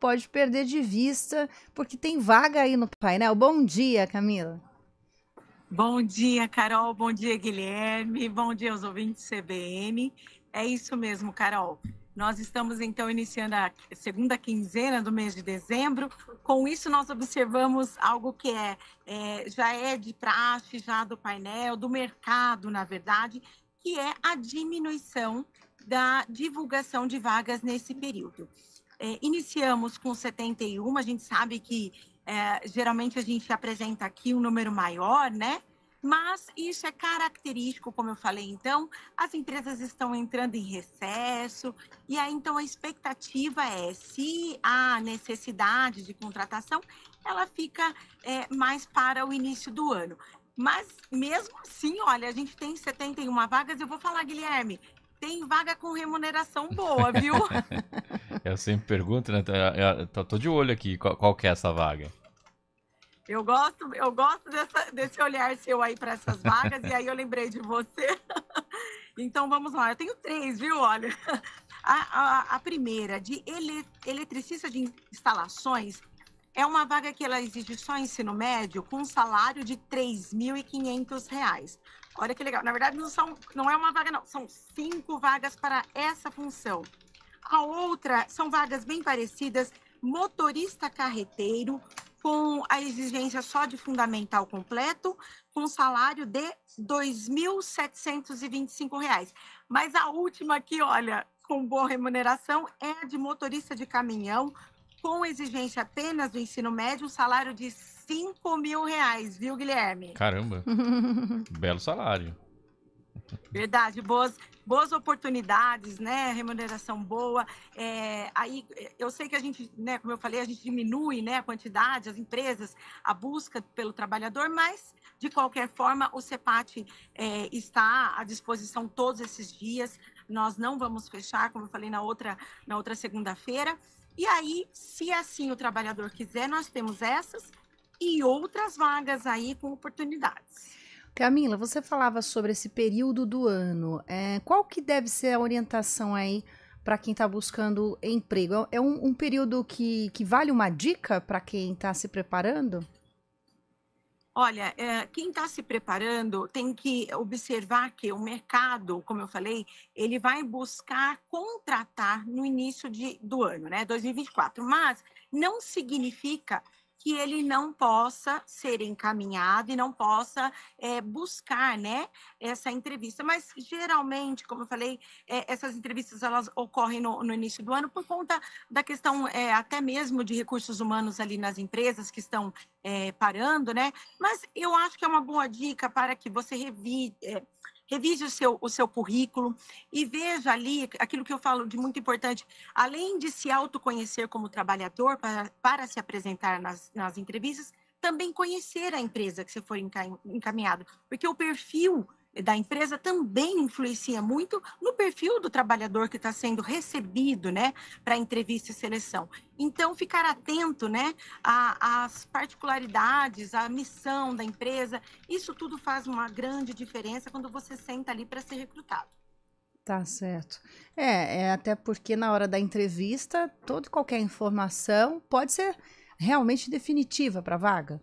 pode perder de vista, porque tem vaga aí no painel. Bom dia, Camila. Bom dia, Carol. Bom dia, Guilherme. Bom dia aos ouvintes CBN. É isso mesmo, Carol. Nós estamos então iniciando a segunda quinzena do mês de dezembro. Com isso, nós observamos algo que é, é, já é de praxe, já do painel, do mercado, na verdade, que é a diminuição da divulgação de vagas nesse período. É, iniciamos com 71, a gente sabe que é, geralmente a gente apresenta aqui um número maior, né? Mas isso é característico, como eu falei, então, as empresas estão entrando em recesso, e aí então a expectativa é se há necessidade de contratação, ela fica é, mais para o início do ano. Mas mesmo assim, olha, a gente tem 71 vagas, eu vou falar, Guilherme, tem vaga com remuneração boa, viu? Eu sempre pergunto, né? Tô, tá, é, tá, tô de olho aqui, qual, que é essa vaga? Eu gosto, eu gosto dessa, desse olhar seu aí para essas vagas, e aí eu lembrei de você. Então vamos lá, eu tenho três, viu? Olha, a, a, a primeira, de ele, eletricista de instalações, é uma vaga que ela exige só ensino médio, com um salário de R$ 3.500. Olha que legal, na verdade não, são, não é uma vaga, não, são cinco vagas para essa função. A outra são vagas bem parecidas, motorista carreteiro, com a exigência só de fundamental completo, com salário de R$ 2.725. Mas a última aqui, olha, com boa remuneração, é a de motorista de caminhão, com exigência apenas do ensino médio, salário de R$ mil reais, viu, Guilherme? Caramba! Belo salário. Verdade, boas, boas oportunidades, né? Remuneração boa. É, aí eu sei que a gente, né, como eu falei, a gente diminui né, a quantidade, as empresas, a busca pelo trabalhador, mas de qualquer forma o CEPAT é, está à disposição todos esses dias. Nós não vamos fechar, como eu falei na outra, na outra segunda-feira. E aí, se assim o trabalhador quiser, nós temos essas e outras vagas aí com oportunidades. Camila, você falava sobre esse período do ano. É, qual que deve ser a orientação aí para quem está buscando emprego? É um, um, período que, que vale uma dica para quem está se preparando? Olha, é, quem está se preparando tem que observar que o mercado, como eu falei, ele vai buscar contratar no início de, do ano, né, 2024. Mas não significa que ele não possa ser encaminhado e não possa é, buscar, né, essa entrevista. Mas geralmente, como eu falei, é, essas entrevistas elas ocorrem no, no, início do ano por conta da questão é, até mesmo de recursos humanos ali nas empresas que estão parando, né? Mas eu acho que é uma boa dica para que você revise revise o seu, o seu currículo e veja ali aquilo que eu falo de muito importante, além de se autoconhecer como trabalhador para, para se apresentar nas, nas entrevistas, também conhecer a empresa que você for encaminhado, porque o perfil da empresa também influencia muito no perfil do trabalhador que está sendo recebido, né, para entrevista e seleção. Então, ficar atento, né, às particularidades, à missão da empresa, isso tudo faz uma grande diferença quando você senta ali para ser recrutado. Tá certo. É, é até porque na hora da entrevista, toda e qualquer informação pode ser realmente definitiva para a vaga.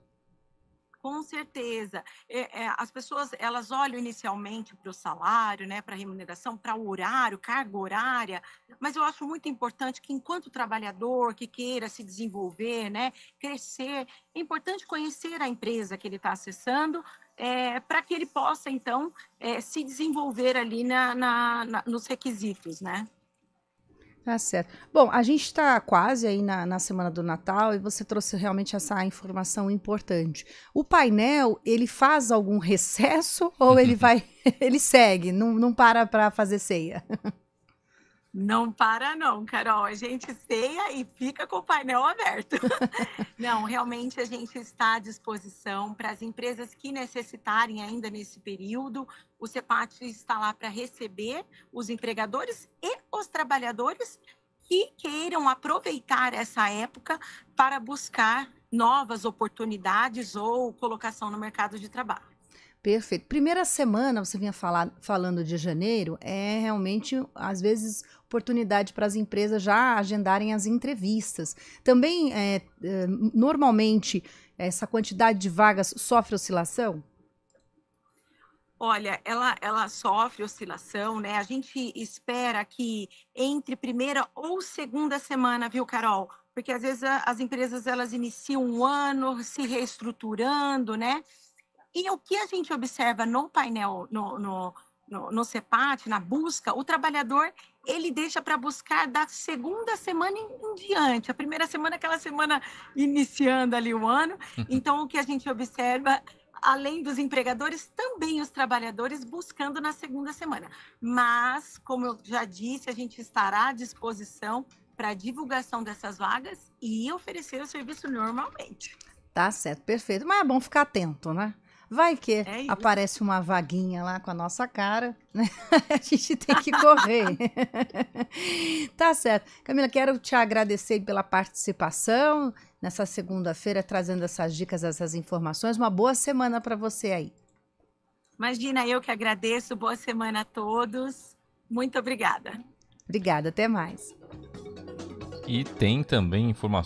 Com certeza. É, é, as pessoas elas olham inicialmente para o salário, né, para a remuneração, para o horário, carga horária, mas eu acho muito importante que, enquanto trabalhador que queira se desenvolver, né, crescer, é importante conhecer a empresa que ele está acessando. É, para que ele possa então é, se desenvolver ali na, na, na, nos requisitos, né? Tá certo. Bom, a gente está quase aí na, na semana do Natal e você trouxe realmente essa informação importante. O painel, ele faz algum recesso ou ele vai, ele segue, não, não para para fazer ceia? Não para não, Carol. A gente ceia e fica com o painel aberto. não, realmente a gente está à disposição para as empresas que necessitarem ainda nesse período. O CEPAT está lá para receber os empregadores e os trabalhadores que queiram aproveitar essa época para buscar novas oportunidades ou colocação no mercado de trabalho. Perfeito. Primeira semana, você vinha falar, falando de janeiro, é realmente, às vezes, oportunidade para as empresas já agendarem as entrevistas. Também, é, é, normalmente, essa quantidade de vagas sofre oscilação? Olha, ela, ela sofre oscilação, né? A gente espera que entre primeira ou segunda semana, viu, Carol? Porque às vezes a, as empresas elas iniciam um ano se reestruturando, né? E o que a gente observa no painel, no, no, no, no CEPAT, na busca, o trabalhador ele deixa para buscar da segunda semana em, diante. A primeira semana, aquela semana iniciando ali o ano. Uhum. Então, o que a gente observa, além dos empregadores, também os trabalhadores buscando na segunda semana. Mas, como eu já disse, a gente estará à disposição para divulgação dessas vagas e oferecer o serviço normalmente. Tá certo, perfeito. Mas é bom ficar atento, né? Vai que é aparece uma vaguinha lá com a nossa cara, né? A gente tem que correr. tá certo. Camila, quero te agradecer pela participação nessa segunda-feira, trazendo essas dicas, essas informações. Uma boa semana para você aí. Imagina, eu que agradeço. Boa semana a todos. Muito obrigada. Obrigada, até mais. E tem também informações.